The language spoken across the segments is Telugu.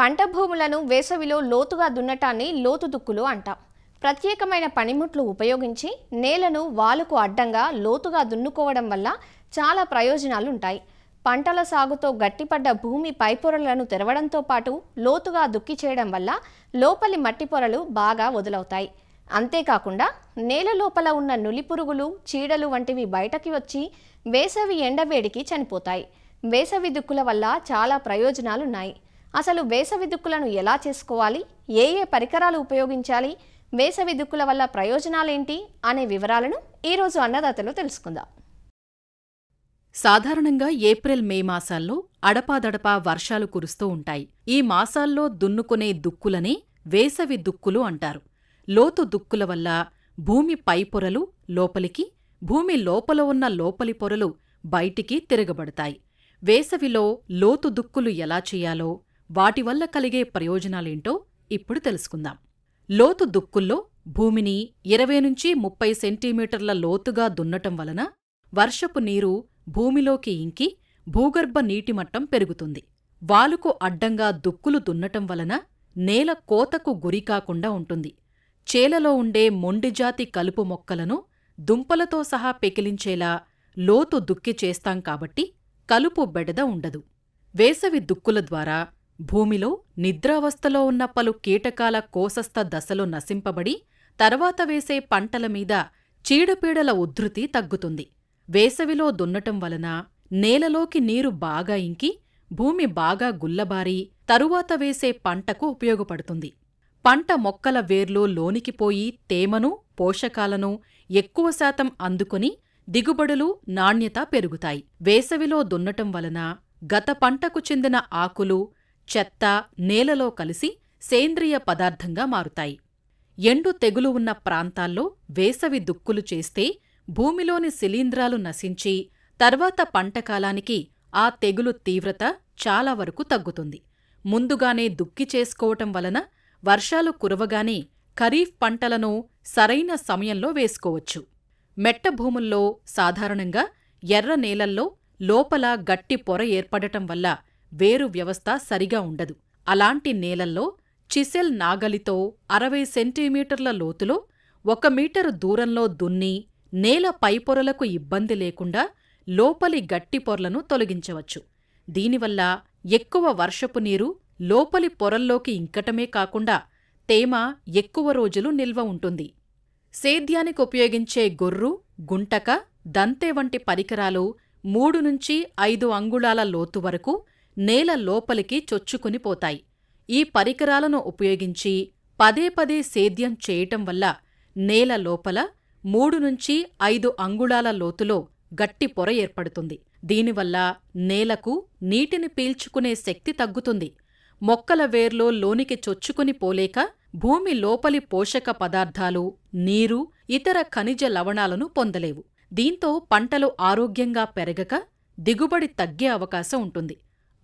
పంట భూములను వేసవిలో లోతుగా దున్నటాన్ని లోతు దుక్కులు అంటాం ప్రత్యేకమైన పనిముట్లు ఉపయోగించి నేలను వాలుకు అడ్డంగా లోతుగా దున్నుకోవడం వల్ల చాలా ప్రయోజనాలు ఉంటాయి పంటల సాగుతో గట్టిపడ్డ భూమి పైపొరలను తెరవడంతో పాటు లోతుగా దుక్కి చేయడం వల్ల లోపలి మట్టి పొరలు బాగా వదులవుతాయి అంతేకాకుండా నేల లోపల ఉన్న నులిపురుగులు చీడలు వంటివి బయటకి వచ్చి వేసవి ఎండవేడికి చనిపోతాయి వేసవి దుక్కుల వల్ల చాలా ప్రయోజనాలున్నాయి అసలు వేసవి దుక్కులను ఎలా చేసుకోవాలి ఏ ఏ పరికరాలు ఉపయోగించాలి వేసవి దుక్కుల వల్ల ప్రయోజనాలేంటి అనే వివరాలను ఈరోజు అన్నదాతలు తెలుసుకుందాం సాధారణంగా ఏప్రిల్ మే మాసాల్లో అడపాదడపా వర్షాలు కురుస్తూ ఉంటాయి ఈ మాసాల్లో దున్నుకునే దుక్కులనే వేసవి దుక్కులు అంటారు లోతు దుక్కుల వల్ల భూమి పైపొరలు లోపలికి భూమి లోపల ఉన్న లోపలి పొరలు బయటికి తిరగబడతాయి వేసవిలో లోతు దుక్కులు ఎలా చేయాలో వాటి వల్ల కలిగే ప్రయోజనాలేంటో ఇప్పుడు తెలుసుకుందాం లోతు దుక్కుల్లో భూమిని ఇరవై నుంచి ముప్పై సెంటీమీటర్ల లోతుగా దున్నటం వలన వర్షపు నీరు భూమిలోకి ఇంకి భూగర్భ నీటిమట్టం పెరుగుతుంది వాలుకు అడ్డంగా దుక్కులు దున్నటం వలన నేల కోతకు గురికాకుండా ఉంటుంది చేలలో ఉండే మొండిజాతి కలుపు మొక్కలను దుంపలతో సహా పెకిలించేలా లోతు దుక్కి చేస్తాం కాబట్టి కలుపు బెడద ఉండదు వేసవి దుక్కుల ద్వారా భూమిలో నిద్రావస్థలో ఉన్న పలు కీటకాల కోసస్థ దశలో నశింపబడి తర్వాత వేసే పంటల మీద చీడపీడల ఉద్ధృతి తగ్గుతుంది వేసవిలో దున్నటం వలన నేలలోకి నీరు బాగా ఇంకి భూమి బాగా గుల్లబారి తరువాత వేసే పంటకు ఉపయోగపడుతుంది పంట మొక్కల వేర్లు లోనికిపోయి తేమను పోషకాలను ఎక్కువ శాతం అందుకుని దిగుబడులు నాణ్యత పెరుగుతాయి వేసవిలో దున్నటం వలన గత పంటకు చెందిన ఆకులు చెత్త నేలలో కలిసి సేంద్రియ పదార్థంగా మారుతాయి ఎండు తెగులు ఉన్న ప్రాంతాల్లో వేసవి దుక్కులు చేస్తే భూమిలోని శిలీంధ్రాలు నశించి తర్వాత పంటకాలానికి ఆ తెగులు తీవ్రత చాలా వరకు తగ్గుతుంది ముందుగానే దుక్కి చేసుకోవటం వలన వర్షాలు కురవగానే ఖరీఫ్ పంటలను సరైన సమయంలో వేసుకోవచ్చు మెట్టభూముల్లో సాధారణంగా ఎర్ర నేలల్లో లోపల గట్టి పొర ఏర్పడటం వల్ల వేరు వ్యవస్థ సరిగా ఉండదు అలాంటి నేలల్లో చిసెల్ నాగలితో అరవై సెంటీమీటర్ల లోతులో ఒక మీటరు దూరంలో దున్ని నేల పైపొరలకు ఇబ్బంది లేకుండా లోపలి గట్టి పొరలను తొలగించవచ్చు దీనివల్ల ఎక్కువ వర్షపు నీరు లోపలి పొరల్లోకి ఇంకటమే కాకుండా తేమ ఎక్కువ రోజులు నిల్వ ఉంటుంది సేద్యానికి ఉపయోగించే గొర్రు గుంటక దంతే వంటి పరికరాలు మూడు నుంచి ఐదు అంగుళాల లోతు వరకు నేల లోపలికి చొచ్చుకునిపోతాయి ఈ పరికరాలను ఉపయోగించి పదే పదే సేద్యం చేయటం వల్ల నేల లోపల మూడు నుంచి ఐదు అంగుళాల లోతులో గట్టి పొర ఏర్పడుతుంది దీనివల్ల నేలకు నీటిని పీల్చుకునే శక్తి తగ్గుతుంది మొక్కల వేర్లో లోనికి చొచ్చుకుని పోలేక భూమి లోపలి పోషక పదార్థాలు నీరు ఇతర ఖనిజ లవణాలను పొందలేవు దీంతో పంటలు ఆరోగ్యంగా పెరగక దిగుబడి తగ్గే అవకాశం ఉంటుంది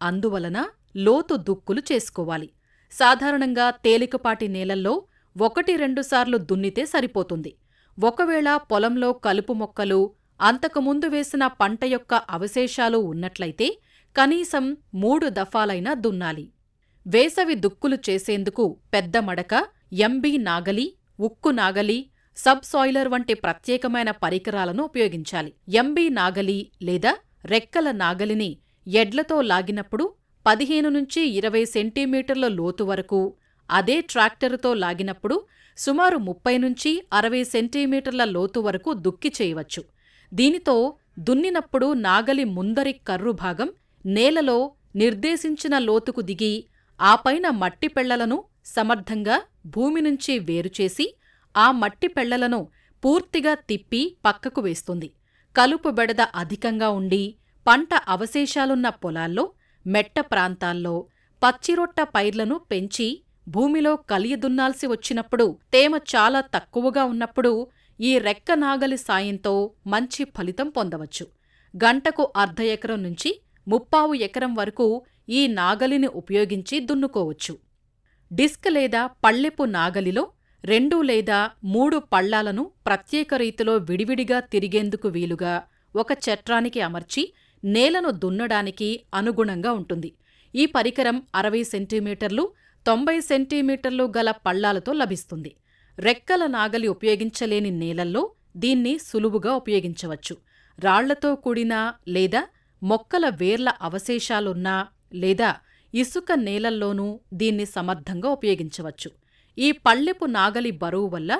అందువలన లోతు దుక్కులు చేసుకోవాలి సాధారణంగా తేలికపాటి నేలల్లో ఒకటి రెండుసార్లు దున్నితే సరిపోతుంది ఒకవేళ పొలంలో కలుపు మొక్కలు అంతకుముందు వేసిన పంట యొక్క అవశేషాలు ఉన్నట్లయితే కనీసం మూడు దఫాలైనా దున్నాలి వేసవి దుక్కులు చేసేందుకు పెద్ద మడక ఎంబీ నాగలి ఉక్కు నాగలి సబ్ సాయిలర్ వంటి ప్రత్యేకమైన పరికరాలను ఉపయోగించాలి ఎంబీ నాగలి లేదా రెక్కల నాగలిని ఎడ్లతో లాగినప్పుడు పదిహేను నుంచి ఇరవై సెంటీమీటర్ల లోతు వరకు అదే ట్రాక్టరుతో లాగినప్పుడు సుమారు ముప్పై నుంచి అరవై సెంటీమీటర్ల లోతు వరకు దుక్కి చేయవచ్చు దీనితో దున్నినప్పుడు నాగలి ముందరి కర్రు భాగం నేలలో నిర్దేశించిన లోతుకు దిగి ఆపైన మట్టి పెళ్లలను సమర్థంగా భూమి నుంచి వేరుచేసి ఆ మట్టి పెళ్లలను పూర్తిగా తిప్పి పక్కకు వేస్తుంది కలుపు బెడద అధికంగా ఉండి పంట అవశేషాలున్న పొలాల్లో మెట్ట ప్రాంతాల్లో పచ్చిరొట్ట పైర్లను పెంచి భూమిలో కలియదున్నాల్సి వచ్చినప్పుడు తేమ చాలా తక్కువగా ఉన్నప్పుడు ఈ రెక్క నాగలి సాయంతో మంచి ఫలితం పొందవచ్చు గంటకు అర్ధ ఎకరం నుంచి ముప్పావు ఎకరం వరకు ఈ నాగలిని ఉపయోగించి దున్నుకోవచ్చు డిస్క్ లేదా పళ్ళెపు నాగలిలో రెండు లేదా మూడు పళ్లాలను ప్రత్యేక రీతిలో విడివిడిగా తిరిగేందుకు వీలుగా ఒక చట్రానికి అమర్చి నేలను దున్నడానికి అనుగుణంగా ఉంటుంది ఈ పరికరం అరవై సెంటీమీటర్లు తొంభై సెంటీమీటర్లు గల పళ్లాలతో లభిస్తుంది రెక్కల నాగలి ఉపయోగించలేని నేలల్లో దీన్ని సులువుగా ఉపయోగించవచ్చు రాళ్లతో కూడిన లేదా మొక్కల వేర్ల అవశేషాలున్నా లేదా ఇసుక నేలల్లోనూ దీన్ని సమర్థంగా ఉపయోగించవచ్చు ఈ పళ్ళెపు నాగలి బరువు వల్ల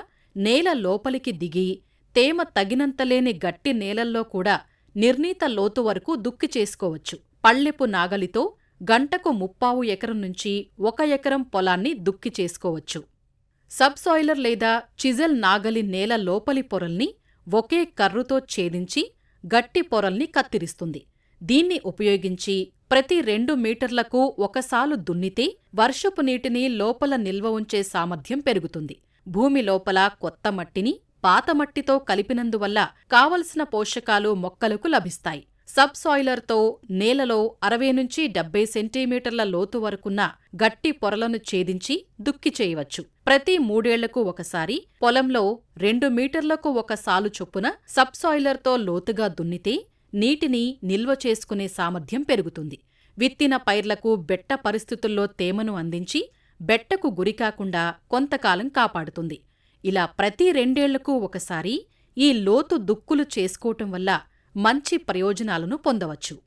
నేల లోపలికి దిగి తేమ తగినంతలేని గట్టి నేలల్లో కూడా నిర్ణీత లోతు వరకు దుక్కి చేసుకోవచ్చు పళ్ళెపు నాగలితో గంటకు ముప్పావు ఎకరం నుంచి ఒక ఎకరం పొలాన్ని దుక్కి చేసుకోవచ్చు సబ్సాయిలర్ లేదా చిజల్ నాగలి నేల లోపలి పొరల్ని ఒకే కర్రుతో ఛేదించి గట్టి పొరల్ని కత్తిరిస్తుంది దీన్ని ఉపయోగించి ప్రతి రెండు మీటర్లకు ఒకసాలు దున్నితే వర్షపు నీటిని లోపల నిల్వ ఉంచే సామర్థ్యం పెరుగుతుంది భూమి లోపల కొత్త మట్టిని పాత మట్టితో కలిపినందువల్ల కావలసిన పోషకాలు మొక్కలకు లభిస్తాయి సబ్ సాయిలర్తో నేలలో అరవై నుంచి డెబ్బై సెంటీమీటర్ల లోతు వరకున్న గట్టి పొరలను ఛేదించి దుక్కి చేయవచ్చు ప్రతి మూడేళ్లకు ఒకసారి పొలంలో రెండు మీటర్లకు ఒక సాలు చొప్పున సాయిలర్తో లోతుగా దున్నితే నీటిని నిల్వ చేసుకునే సామర్థ్యం పెరుగుతుంది విత్తిన పైర్లకు బెట్ట పరిస్థితుల్లో తేమను అందించి బెట్టకు గురికాకుండా కొంతకాలం కాపాడుతుంది ఇలా ప్రతి రెండేళ్లకు ఒకసారి ఈ లోతు దుక్కులు చేసుకోవటం వల్ల మంచి ప్రయోజనాలను పొందవచ్చు